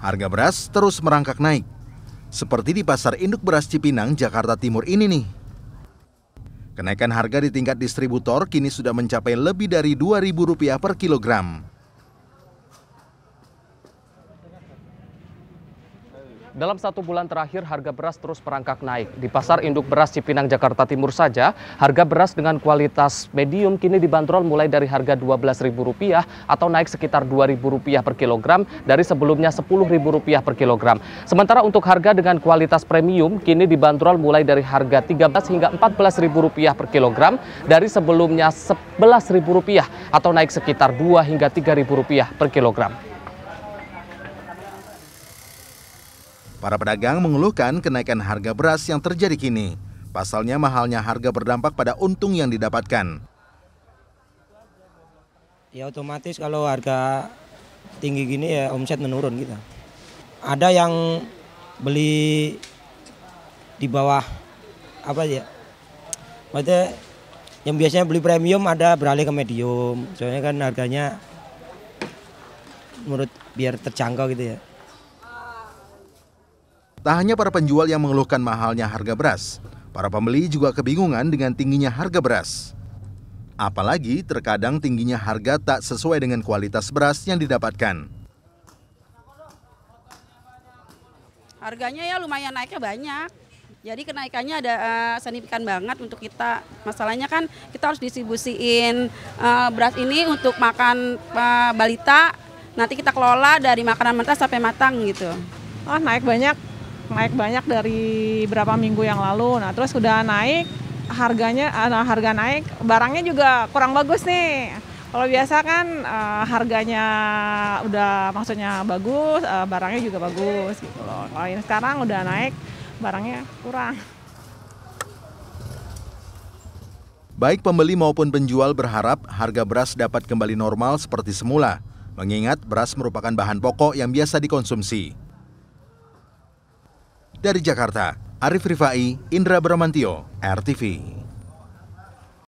Harga beras terus merangkak naik. Seperti di Pasar Induk Beras Cipinang, Jakarta Timur ini nih. Kenaikan harga di tingkat distributor kini sudah mencapai lebih dari Rp2.000 per kilogram. Dalam satu bulan terakhir, harga beras terus merangkak naik. Di pasar induk beras Cipinang, Jakarta Timur saja, harga beras dengan kualitas medium kini dibanderol mulai dari harga Rp12.000 atau naik sekitar Rp2.000 per kilogram dari sebelumnya Rp10.000 per kilogram. Sementara untuk harga dengan kualitas premium kini dibanderol mulai dari harga Rp13 hingga Rp14.000 per kilogram dari sebelumnya Rp11.000 atau naik sekitar rp 2000 hingga Rp3.000 per kilogram. Para pedagang mengeluhkan kenaikan harga beras yang terjadi kini. Pasalnya mahalnya harga berdampak pada untung yang didapatkan. Ya otomatis kalau harga tinggi gini ya omset menurun kita. Gitu. Ada yang beli di bawah apa ya? Maksudnya yang biasanya beli premium ada beralih ke medium. Soalnya kan harganya menurut biar terjangkau gitu ya. Tak hanya para penjual yang mengeluhkan mahalnya harga beras, para pembeli juga kebingungan dengan tingginya harga beras. Apalagi terkadang tingginya harga tak sesuai dengan kualitas beras yang didapatkan. Harganya ya lumayan naiknya banyak. Jadi kenaikannya ada uh, signifikan banget untuk kita. Masalahnya kan kita harus distribusiin uh, beras ini untuk makan uh, balita. Nanti kita kelola dari makanan mentah sampai matang gitu. Oh naik banyak naik banyak dari berapa minggu yang lalu. Nah, terus udah naik harganya uh, harga naik, barangnya juga kurang bagus nih. Kalau biasa kan uh, harganya udah maksudnya bagus, uh, barangnya juga bagus gitu loh. Kalau ini sekarang udah naik, barangnya kurang. Baik pembeli maupun penjual berharap harga beras dapat kembali normal seperti semula, mengingat beras merupakan bahan pokok yang biasa dikonsumsi. Dari Jakarta, Arif Rifai, Indra Bramantio, RTV.